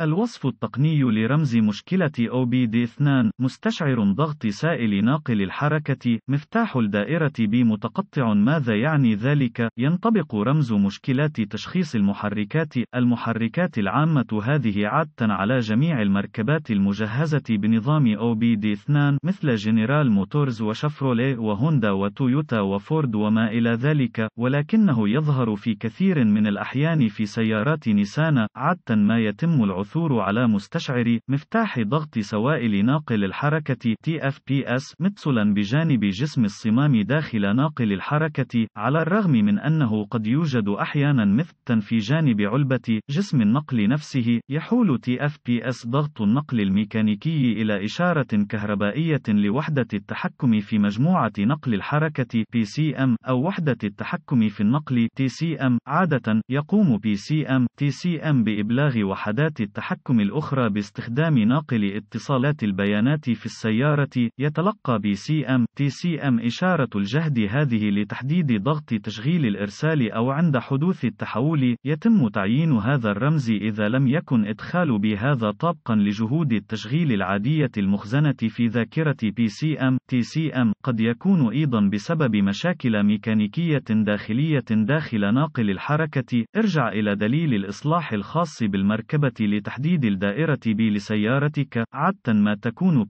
الوصف التقني لرمز مشكلة OBD2 مستشعر ضغط سائل ناقل الحركة مفتاح الدائرة B متقطع ماذا يعني ذلك؟ ينطبق رمز مشكلات تشخيص المحركات المحركات العامة هذه عادة على جميع المركبات المجهزة بنظام OBD2 مثل جنرال موتورز وشفروليه وهوندا وتويوتا وفورد وما إلى ذلك ولكنه يظهر في كثير من الأحيان في سيارات نيسان عادة ما يتم العثور تعثر على مستشعر مفتاح ضغط سوائل ناقل الحركة TFPS متصلا بجانب جسم الصمام داخل ناقل الحركة على الرغم من أنه قد يوجد أحيانا مثبتا في جانب علبة جسم النقل نفسه يحول TFPS ضغط النقل الميكانيكي إلى إشارة كهربائية لوحدة التحكم في مجموعة نقل الحركة PCM أو وحدة التحكم في النقل TCM عادة يقوم PCM TCM بإبلاغ وحدات التحكم التحكم الأخرى باستخدام ناقل اتصالات البيانات في السيارة، يتلقى بي سي ام تي سي ام إشارة الجهد هذه لتحديد ضغط تشغيل الإرسال أو عند حدوث التحول، يتم تعيين هذا الرمز إذا لم يكن إدخال هذا طابقا لجهود التشغيل العادية المخزنة في ذاكرة بي سي ام تي سي ام، قد يكون أيضا بسبب مشاكل ميكانيكية داخلية داخل ناقل الحركة، ارجع إلى دليل الإصلاح الخاص بالمركبة لت تحديد الدائرة B لسيارتك، عادة ما تكون P0849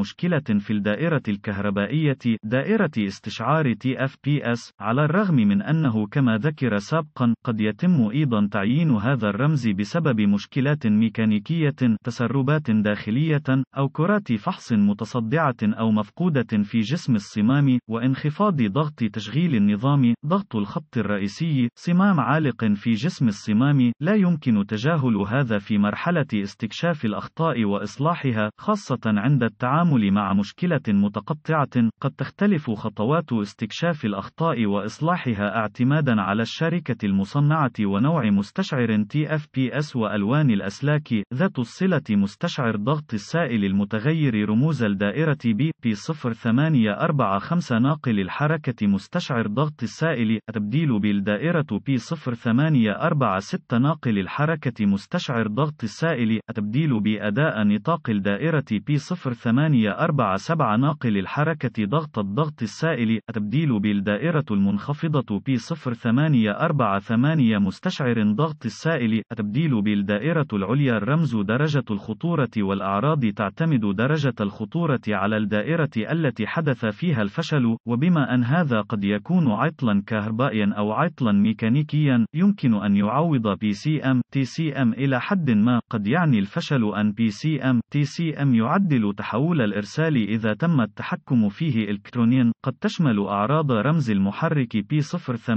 مشكلة في الدائرة الكهربائية دائرة استشعار TFPS، على الرغم من أنه كما ذكر سابقا، قد يتم أيضا تعيين هذا الرمز بسبب مشكلات ميكانيكية، تسربات داخلية، أو كرات فحص متصدعة أو مفقودة في جسم الصمام، وانخفاض ضغط تشغيل النظام، ضغط الخط الرئيسي، صمام عالق في جسم الصمام، لا يمكن يمكن تجاهل هذا في مرحلة استكشاف الأخطاء وإصلاحها، خاصة عند التعامل مع مشكلة متقطعة، قد تختلف خطوات استكشاف الأخطاء وإصلاحها اعتمادًا على الشركة المصنعة ونوع مستشعر TFPS وألوان الأسلاك، ذات الصلة مستشعر ضغط السائل المتغير رموز الدائرة B P0845 ناقل الحركة مستشعر ضغط السائل، تبديل بالدائرة P0846 ناقل الحركة حركة مستشعر ضغط السائل التبديل بأداء نطاق الدائرة P0847 ناقل الحركة ضغط الضغط السائل التبديل بالدائرة المنخفضة P0848 مستشعر ضغط السائل التبديل بالدائرة العليا الرمز درجة الخطورة والأعراض تعتمد درجة الخطورة على الدائرة التي حدث فيها الفشل وبما أن هذا قد يكون عطلا كهربائيا أو عطلا ميكانيكيا يمكن أن يعوض PCM PCM TCM إلى حد ما قد يعني الفشل أن PCM TCM يعدل تحول الإرسال إذا تم التحكم فيه إلكترونيا قد تشمل أعراض رمز المحرك P0849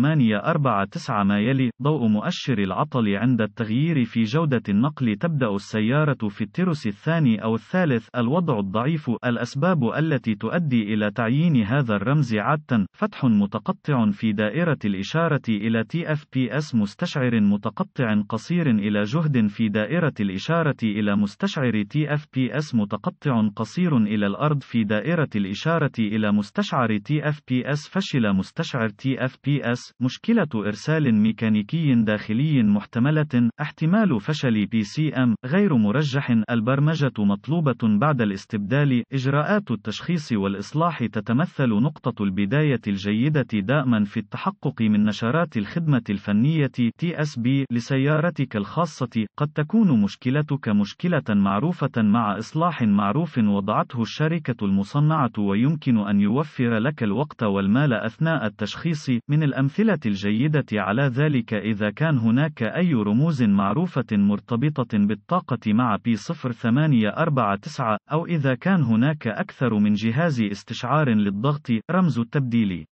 ما يلي ضوء مؤشر العطل عند التغيير في جودة النقل تبدأ السيارة في الترس الثاني أو الثالث الوضع الضعيف الأسباب التي تؤدي إلى تعيين هذا الرمز عادة فتح متقطع في دائرة الإشارة إلى TFPS مستشعر متقطع قصير قصير إلى جهد في دائرة الإشارة إلى مستشعر TFPS متقطع قصير إلى الأرض في دائرة الإشارة إلى مستشعر TFPS فشل مستشعر TFPS مشكلة إرسال ميكانيكي داخلي محتملة احتمال فشل PCM غير مرجح البرمجة مطلوبة بعد الاستبدال إجراءات التشخيص والإصلاح تتمثل نقطة البداية الجيدة دائما في التحقق من نشرات الخدمة الفنية TSB لسيارة حياتك الخاصة، قد تكون مشكلتك مشكلة معروفة مع إصلاح معروف وضعته الشركة المصنعة ويمكن أن يوفر لك الوقت والمال أثناء التشخيص. من الأمثلة الجيدة على ذلك إذا كان هناك أي رموز معروفة مرتبطة بالطاقة مع P0849 أو إذا كان هناك أكثر من جهاز استشعار للضغط، رمز التبديل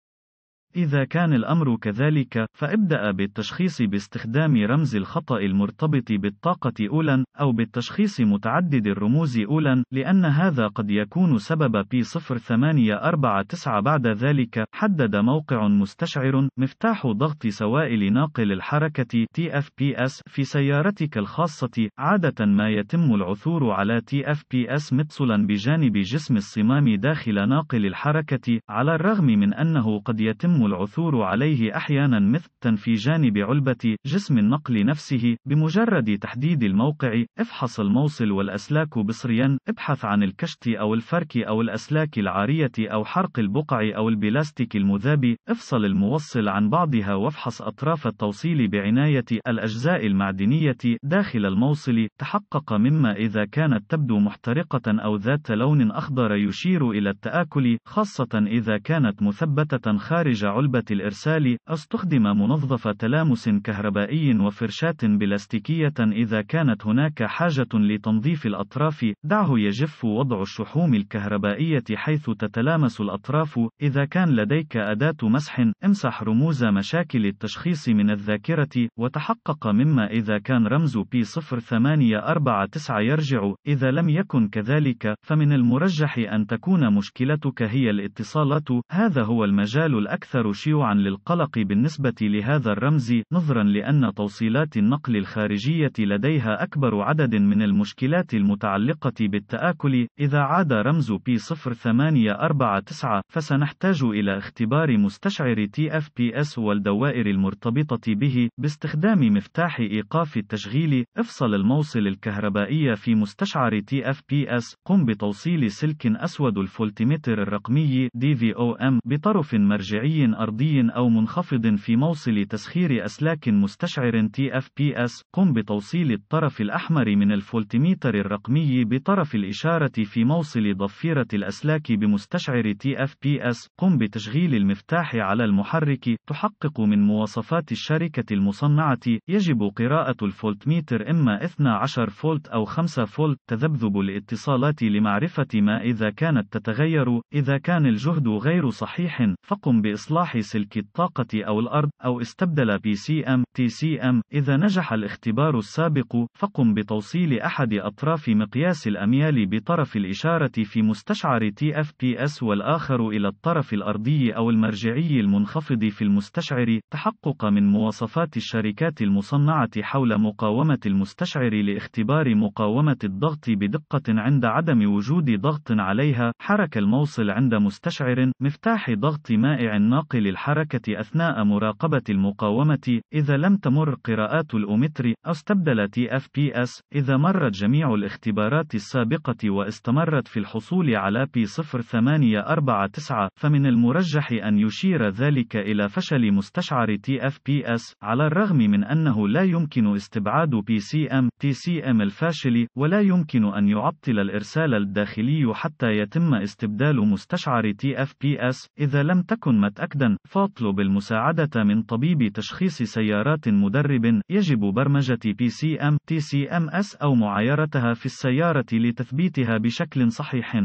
إذا كان الأمر كذلك، فابدأ بالتشخيص باستخدام رمز الخطأ المرتبط بالطاقة أولاً، أو بالتشخيص متعدد الرموز أولاً، لأن هذا قد يكون سبب P0849 بعد ذلك، حدد موقع مستشعر مفتاح ضغط سوائل ناقل الحركة TFPS في سيارتك الخاصة، عادة ما يتم العثور على TFPS متصلاً بجانب جسم الصمام داخل ناقل الحركة، على الرغم من أنه قد يتم العثور عليه أحيانا مثل جانب علبة جسم النقل نفسه بمجرد تحديد الموقع افحص الموصل والأسلاك بصريا ابحث عن الكشت أو الفرك أو الأسلاك العارية أو حرق البقع أو البلاستيك المذاب افصل الموصل عن بعضها وافحص أطراف التوصيل بعناية الأجزاء المعدنية داخل الموصل تحقق مما إذا كانت تبدو محترقة أو ذات لون أخضر يشير إلى التآكل خاصة إذا كانت مثبتة خارج علبة الإرسال استخدم منظف تلامس كهربائي وفرشاة بلاستيكية إذا كانت هناك حاجة لتنظيف الأطراف دعه يجف وضع الشحوم الكهربائية حيث تتلامس الأطراف إذا كان لديك أداة مسح امسح رموز مشاكل التشخيص من الذاكرة وتحقق مما إذا كان رمز P0849 يرجع إذا لم يكن كذلك فمن المرجح أن تكون مشكلتك هي الاتصالات هذا هو المجال الأكثر أكثر شيوعًا للقلق بالنسبة لهذا الرمز، نظرًا لأن توصيلات النقل الخارجية لديها أكبر عدد من المشكلات المتعلقة بالتآكل. إذا عاد رمز P0849 فسنحتاج إلى اختبار مستشعر TFPS والدوائر المرتبطة به باستخدام مفتاح إيقاف التشغيل. افصل الموصل الكهربائي في مستشعر TFPS. قم بتوصيل سلك أسود الفولتيمتر الرقمي DVOM بطرف مرجعي أرضي أو منخفض في موصل تسخير أسلاك مستشعر TFPS قم بتوصيل الطرف الأحمر من الفولتميتر الرقمي بطرف الإشارة في موصل ضفيرة الأسلاك بمستشعر TFPS قم بتشغيل المفتاح على المحرك تحقق من مواصفات الشركة المصنعة يجب قراءة الفولتميتر إما 12 فولت أو 5 فولت تذبذب الاتصالات لمعرفة ما إذا كانت تتغير إذا كان الجهد غير صحيح فقم بإصلاح إصلاح سلك الطاقة أو الأرض أو استبدل PCM TCM إذا نجح الاختبار السابق فقم بتوصيل أحد أطراف مقياس الأميال بطرف الإشارة في مستشعر TFPS والآخر إلى الطرف الأرضي أو المرجعي المنخفض في المستشعر تحقق من مواصفات الشركات المصنعة حول مقاومة المستشعر لاختبار مقاومة الضغط بدقة عند عدم وجود ضغط عليها حرك الموصل عند مستشعر مفتاح ضغط مائع ناقص المنقل الحركة أثناء مراقبة المقاومة إذا لم تمر قراءات الأومتر استبدل TFPS إذا مرت جميع الاختبارات السابقة واستمرت في الحصول على p 0849 فمن المرجح أن يشير ذلك إلى فشل مستشعر TFPS على الرغم من أنه لا يمكن استبعاد PCM TCM الفاشل ولا يمكن أن يعطل الإرسال الداخلي حتى يتم استبدال مستشعر TFPS إذا لم تكن متأكدة وحدا، فاطلب المساعدة من طبيب تشخيص سيارات مدرب. يجب برمجة PCM, TCMS أو معايرتها في السيارة لتثبيتها بشكل صحيح.